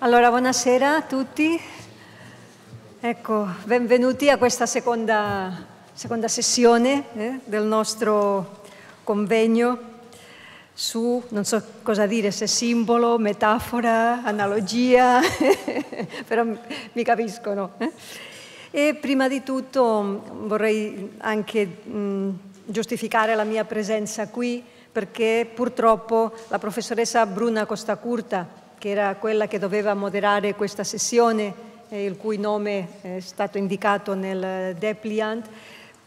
Allora, buonasera a tutti. Ecco, benvenuti a questa seconda, seconda sessione eh, del nostro convegno su, non so cosa dire, se simbolo, metafora, analogia, però mi capiscono. Eh. E prima di tutto vorrei anche mh, giustificare la mia presenza qui perché purtroppo la professoressa Bruna Costacurta, che era quella che doveva moderare questa sessione, eh, il cui nome è stato indicato nel depliant,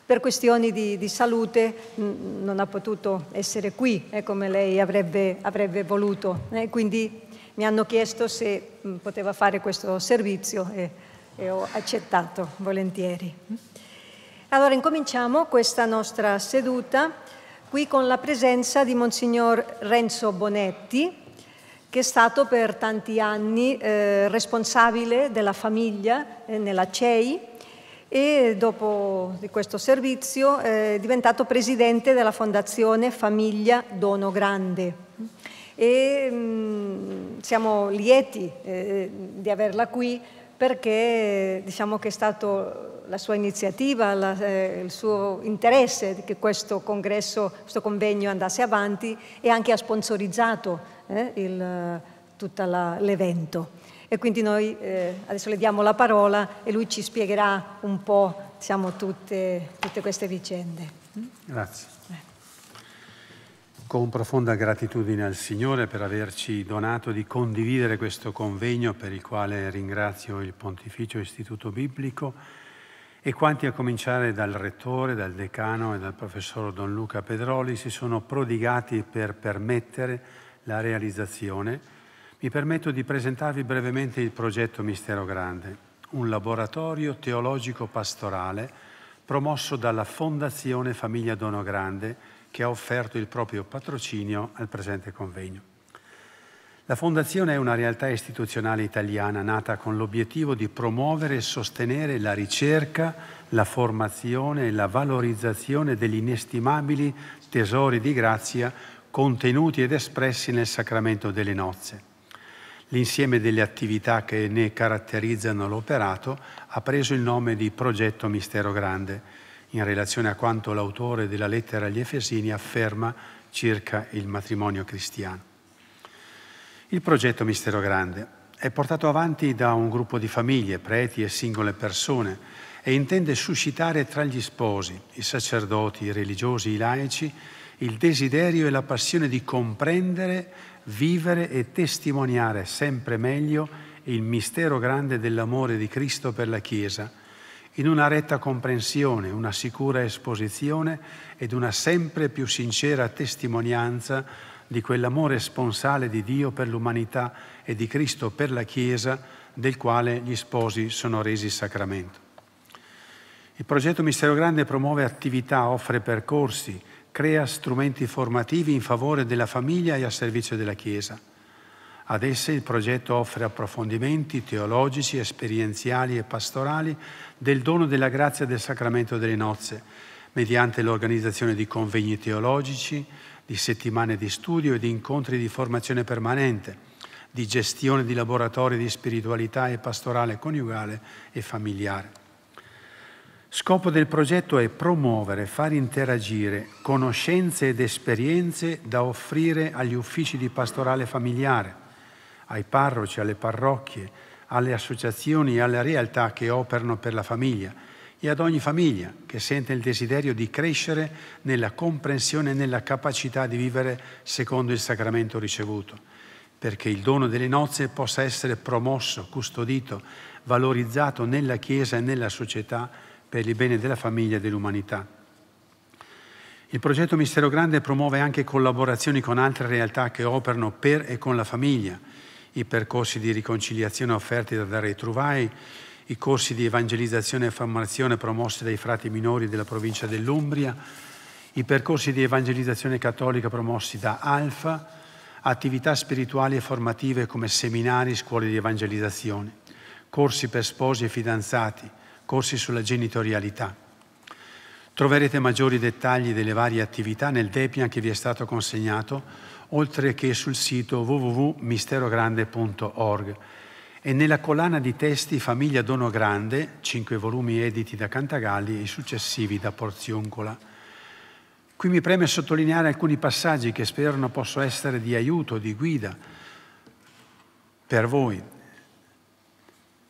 per questioni di, di salute mh, mm, non ha potuto essere qui eh, come lei avrebbe, avrebbe voluto. Eh, quindi mi hanno chiesto se mh, mm, poteva fare questo servizio e, e ho accettato volentieri. Allora incominciamo questa nostra seduta qui con la presenza di Monsignor Renzo Bonetti, che è stato per tanti anni eh, responsabile della famiglia eh, nella CEI e dopo questo servizio eh, è diventato presidente della fondazione Famiglia Dono Grande. E, mh, mm, siamo lieti eh, di averla qui perché diciamo che è stata la sua iniziativa, la, eh, il suo interesse che questo congresso, questo convegno andasse avanti e anche ha sponsorizzato eh, tutto l'evento. E quindi noi eh, adesso le diamo la parola e lui ci spiegherà un po' diciamo, tutte, tutte, queste vicende. Mm? Grazie. Eh. Con profonda gratitudine al Signore per averci donato di condividere questo convegno per il quale ringrazio il Pontificio Istituto Biblico e quanti a cominciare dal Rettore, dal Decano e dal Professor Don Luca Pedroli si sono prodigati per permettere la realizzazione, mi permetto di presentarvi brevemente il progetto Mistero Grande, un laboratorio teologico pastorale promosso dalla Fondazione Famiglia Dono Grande che ha offerto il proprio patrocinio al presente convegno. La Fondazione è una realtà istituzionale italiana nata con l'obiettivo di promuovere e sostenere la ricerca, la formazione e la valorizzazione degli inestimabili tesori di grazia contenuti ed espressi nel sacramento delle nozze. L'insieme delle attività che ne caratterizzano l'operato ha preso il nome di progetto Mistero Grande, in relazione a quanto l'autore della lettera agli Efesini afferma circa il matrimonio cristiano. Il progetto Mistero Grande è portato avanti da un gruppo di famiglie, preti e singole persone e intende suscitare tra gli sposi, i sacerdoti, i religiosi, i laici, il desiderio e la passione di comprendere, vivere e testimoniare sempre meglio il mistero grande dell'amore di Cristo per la Chiesa, in una retta comprensione, una sicura esposizione ed una sempre più sincera testimonianza di quell'amore sponsale di Dio per l'umanità e di Cristo per la Chiesa, del quale gli sposi sono resi sacramento. Il progetto Mistero Grande promuove attività, offre percorsi, crea strumenti formativi in favore della famiglia e a servizio della Chiesa. Ad esse il progetto offre approfondimenti teologici, esperienziali e pastorali del dono della grazia del sacramento delle nozze, mediante l'organizzazione di convegni teologici, di settimane di studio e di incontri di formazione permanente, di gestione di laboratori di spiritualità e pastorale coniugale e familiare. Scopo del progetto è promuovere, far interagire conoscenze ed esperienze da offrire agli uffici di pastorale familiare, ai parroci, alle parrocchie, alle associazioni e alle realtà che operano per la famiglia e ad ogni famiglia che sente il desiderio di crescere nella comprensione e nella capacità di vivere secondo il sacramento ricevuto, perché il dono delle nozze possa essere promosso, custodito, valorizzato nella Chiesa e nella società per il bene della famiglia e dell'umanità. Il progetto Mistero Grande promuove anche collaborazioni con altre realtà che operano per e con la famiglia, i percorsi di riconciliazione offerti da Dare Truvai, i corsi di evangelizzazione e formazione promossi dai frati minori della provincia dell'Umbria, i percorsi di evangelizzazione cattolica promossi da Alfa, attività spirituali e formative come seminari, scuole di evangelizzazione, corsi per sposi e fidanzati, corsi sulla genitorialità. Troverete maggiori dettagli delle varie attività nel Depian che vi è stato consegnato, oltre che sul sito www.misterogrande.org e nella collana di testi Famiglia Dono Grande, cinque volumi editi da Cantagalli e i successivi da Porzioncola. Qui mi preme sottolineare alcuni passaggi che spero possano essere di aiuto, di guida per voi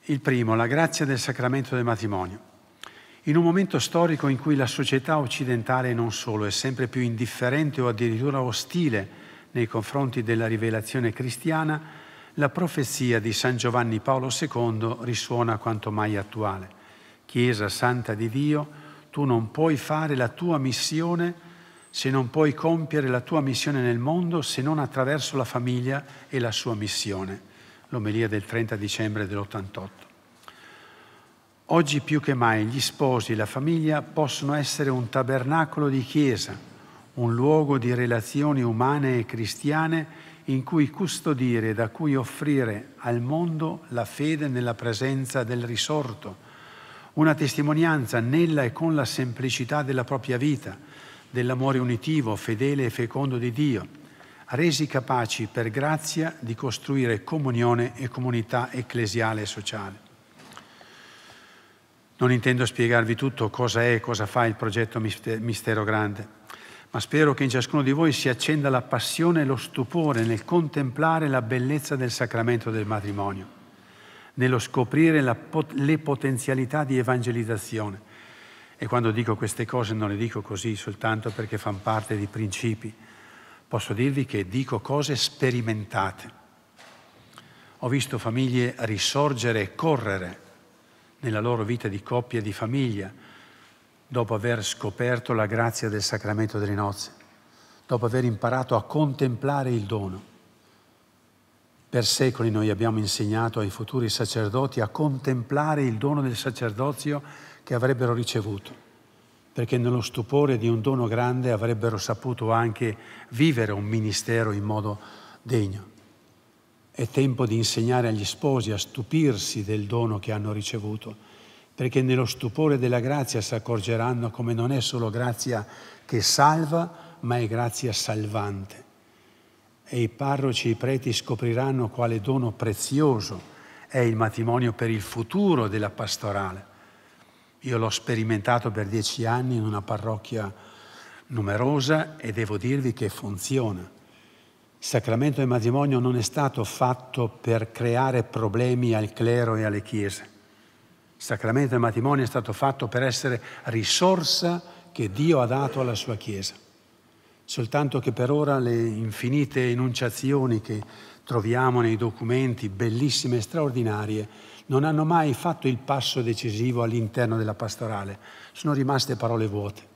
il primo, la grazia del sacramento del matrimonio. In un momento storico in cui la società occidentale non solo è sempre più indifferente o addirittura ostile nei confronti della rivelazione cristiana, la profezia di San Giovanni Paolo II risuona quanto mai attuale. Chiesa Santa di Dio, tu non puoi fare la tua missione se non puoi compiere la tua missione nel mondo se non attraverso la famiglia e la sua missione l'omelia del 30 dicembre dell'88. Oggi più che mai gli sposi e la famiglia possono essere un tabernacolo di chiesa, un luogo di relazioni umane e cristiane in cui custodire e da cui offrire al mondo la fede nella presenza del risorto, una testimonianza nella e con la semplicità della propria vita, dell'amore unitivo, fedele e fecondo di Dio resi capaci per grazia di costruire comunione e comunità ecclesiale e sociale. Non intendo spiegarvi tutto cosa è e cosa fa il progetto Mistero Grande, ma spero che in ciascuno di voi si accenda la passione e lo stupore nel contemplare la bellezza del sacramento del matrimonio, nello scoprire pot- le potenzialità di evangelizzazione. E quando dico queste cose non le dico così soltanto perché fanno parte di principi, posso dirvi che dico cose sperimentate. Ho visto famiglie risorgere e correre nella loro vita di coppia e di famiglia dopo aver scoperto la grazia del sacramento delle nozze, dopo aver imparato a contemplare il dono. Per secoli noi abbiamo insegnato ai futuri sacerdoti a contemplare il dono del sacerdozio che avrebbero ricevuto perché nello stupore di un dono grande avrebbero saputo anche vivere un ministero in modo degno. È tempo di insegnare agli sposi a stupirsi del dono che hanno ricevuto, perché nello stupore della grazia si accorgeranno come non è solo grazia che salva, ma è grazia salvante. E i parroci e i preti scopriranno quale dono prezioso è il matrimonio per il futuro della pastorale. Io l'ho sperimentato per dieci anni in una parrocchia numerosa e devo dirvi che funziona. Il sacramento del matrimonio non è stato fatto per creare problemi al clero e alle chiese. Il sacramento del matrimonio è stato fatto per essere risorsa che Dio ha dato alla sua Chiesa. Soltanto che per ora le infinite enunciazioni che troviamo nei documenti, bellissime e straordinarie, non hanno mai fatto il passo decisivo all'interno della pastorale, sono rimaste parole vuote.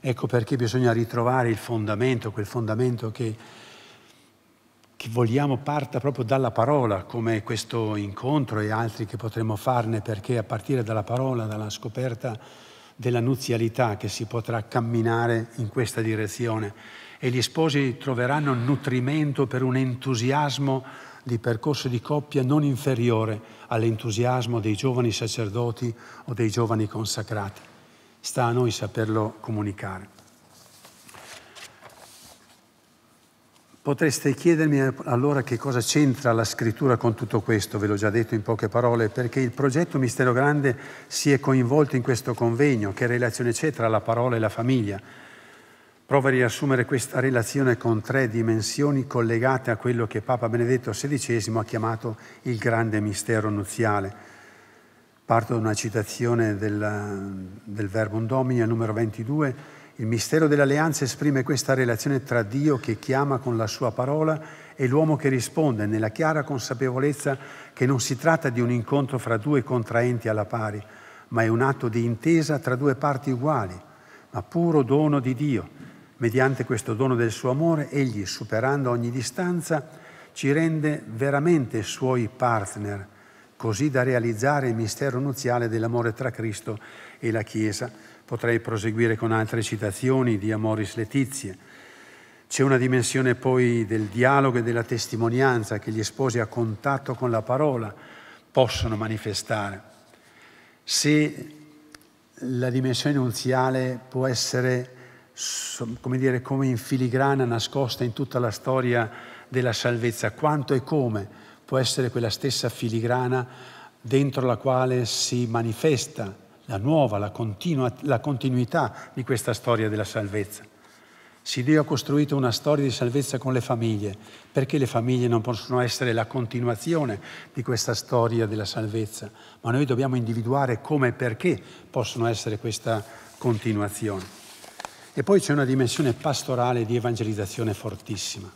Ecco perché bisogna ritrovare il fondamento, quel fondamento che, che vogliamo parta proprio dalla parola, come questo incontro e altri che potremo farne, perché a partire dalla parola, dalla scoperta della nuzialità che si potrà camminare in questa direzione e gli sposi troveranno nutrimento per un entusiasmo di percorso di coppia non inferiore all'entusiasmo dei giovani sacerdoti o dei giovani consacrati. Sta a noi saperlo comunicare. Potreste chiedermi allora che cosa c'entra la scrittura con tutto questo, ve l'ho già detto in poche parole, perché il progetto Mistero Grande si è coinvolto in questo convegno, che relazione c'è tra la parola e la famiglia. Prova a riassumere questa relazione con tre dimensioni collegate a quello che Papa Benedetto XVI ha chiamato il grande mistero nuziale. Parto da una citazione del, del Verbum Domini al numero 22. Il mistero dell'alleanza esprime questa relazione tra Dio che chiama con la sua parola e l'uomo che risponde nella chiara consapevolezza che non si tratta di un incontro fra due contraenti alla pari, ma è un atto di intesa tra due parti uguali, ma puro dono di Dio Mediante questo dono del suo amore, egli, superando ogni distanza, ci rende veramente suoi partner, così da realizzare il mistero nuziale dell'amore tra Cristo e la Chiesa. Potrei proseguire con altre citazioni di Amoris Letizie. C'è una dimensione poi del dialogo e della testimonianza che gli sposi a contatto con la parola possono manifestare. Se la dimensione nuziale può essere come dire, come in filigrana nascosta in tutta la storia della salvezza, quanto e come può essere quella stessa filigrana dentro la quale si manifesta la nuova, la, continua, la continuità di questa storia della salvezza. Se Dio ha costruito una storia di salvezza con le famiglie, perché le famiglie non possono essere la continuazione di questa storia della salvezza? Ma noi dobbiamo individuare come e perché possono essere questa continuazione. E poi c'è una dimensione pastorale di evangelizzazione fortissima.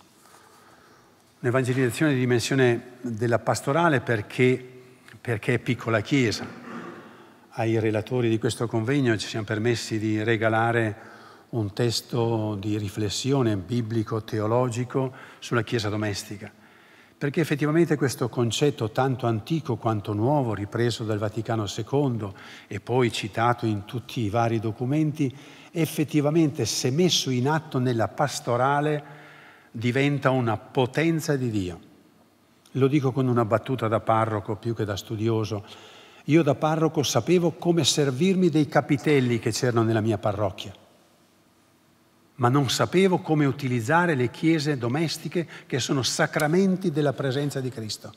Un'evangelizzazione di dimensione della pastorale perché, perché è piccola chiesa. Ai relatori di questo convegno ci siamo permessi di regalare un testo di riflessione biblico-teologico sulla chiesa domestica perché effettivamente questo concetto tanto antico quanto nuovo, ripreso dal Vaticano II e poi citato in tutti i vari documenti, effettivamente se messo in atto nella pastorale diventa una potenza di Dio. Lo dico con una battuta da parroco più che da studioso. Io da parroco sapevo come servirmi dei capitelli che c'erano nella mia parrocchia ma non sapevo come utilizzare le chiese domestiche che sono sacramenti della presenza di Cristo.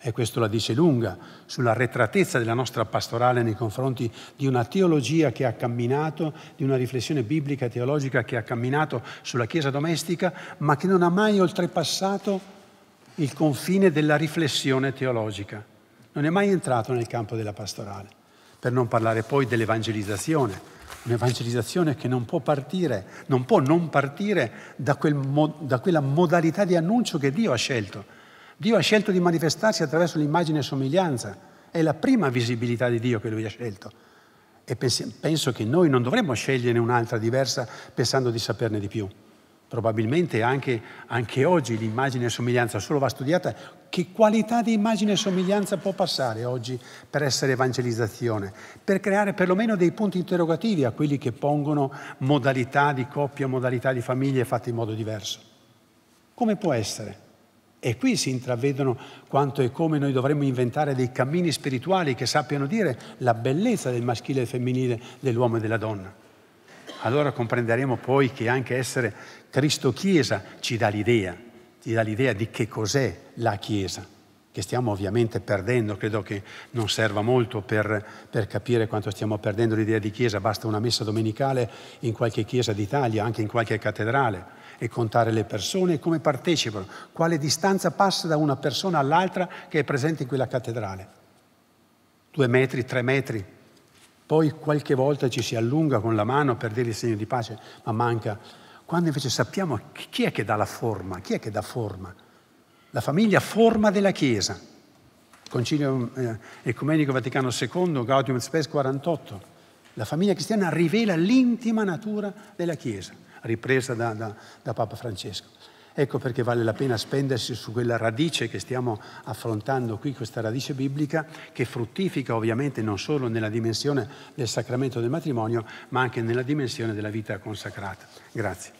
E questo la dice lunga sulla retratezza della nostra pastorale nei confronti di una teologia che ha camminato, di una riflessione biblica e teologica che ha camminato sulla Chiesa domestica, ma che non ha mai oltrepassato il confine della riflessione teologica. Non è mai entrato nel campo della pastorale, per non parlare poi dell'evangelizzazione Un'evangelizzazione che non può partire, non può non partire da, quel, da quella modalità di annuncio che Dio ha scelto. Dio ha scelto di manifestarsi attraverso l'immagine e somiglianza. È la prima visibilità di Dio che Lui ha scelto. E penso che noi non dovremmo scegliere un'altra diversa pensando di saperne di più. Probabilmente anche, anche oggi l'immagine e somiglianza solo va studiata. Che qualità di immagine e somiglianza può passare oggi per essere evangelizzazione? Per creare perlomeno dei punti interrogativi a quelli che pongono modalità di coppia, modalità di famiglie fatte in modo diverso. Come può essere? E qui si intravedono quanto e come noi dovremmo inventare dei cammini spirituali che sappiano dire la bellezza del maschile e femminile, dell'uomo e della donna allora comprenderemo poi che anche essere Cristo Chiesa ci dà l'idea, ci dà l'idea di che cos'è la Chiesa, che stiamo ovviamente perdendo, credo che non serva molto per, per capire quanto stiamo perdendo l'idea di Chiesa, basta una messa domenicale in qualche Chiesa d'Italia, anche in qualche cattedrale, e contare le persone e come partecipano, quale distanza passa da una persona all'altra che è presente in quella cattedrale. Due metri, tre metri, poi qualche volta ci si allunga con la mano per dire il segno di pace, ma manca. Quando invece sappiamo chi è che dà la forma, chi è che dà forma? La famiglia forma della Chiesa. Concilio eh, Ecumenico Vaticano II, Gaudium Spes 48. La famiglia cristiana rivela l'intima natura della Chiesa, ripresa da, da, da Papa Francesco. Ecco perché vale la pena spendersi su quella radice che stiamo affrontando qui, questa radice biblica, che fruttifica ovviamente non solo nella dimensione del sacramento del matrimonio, ma anche nella dimensione della vita consacrata. Grazie.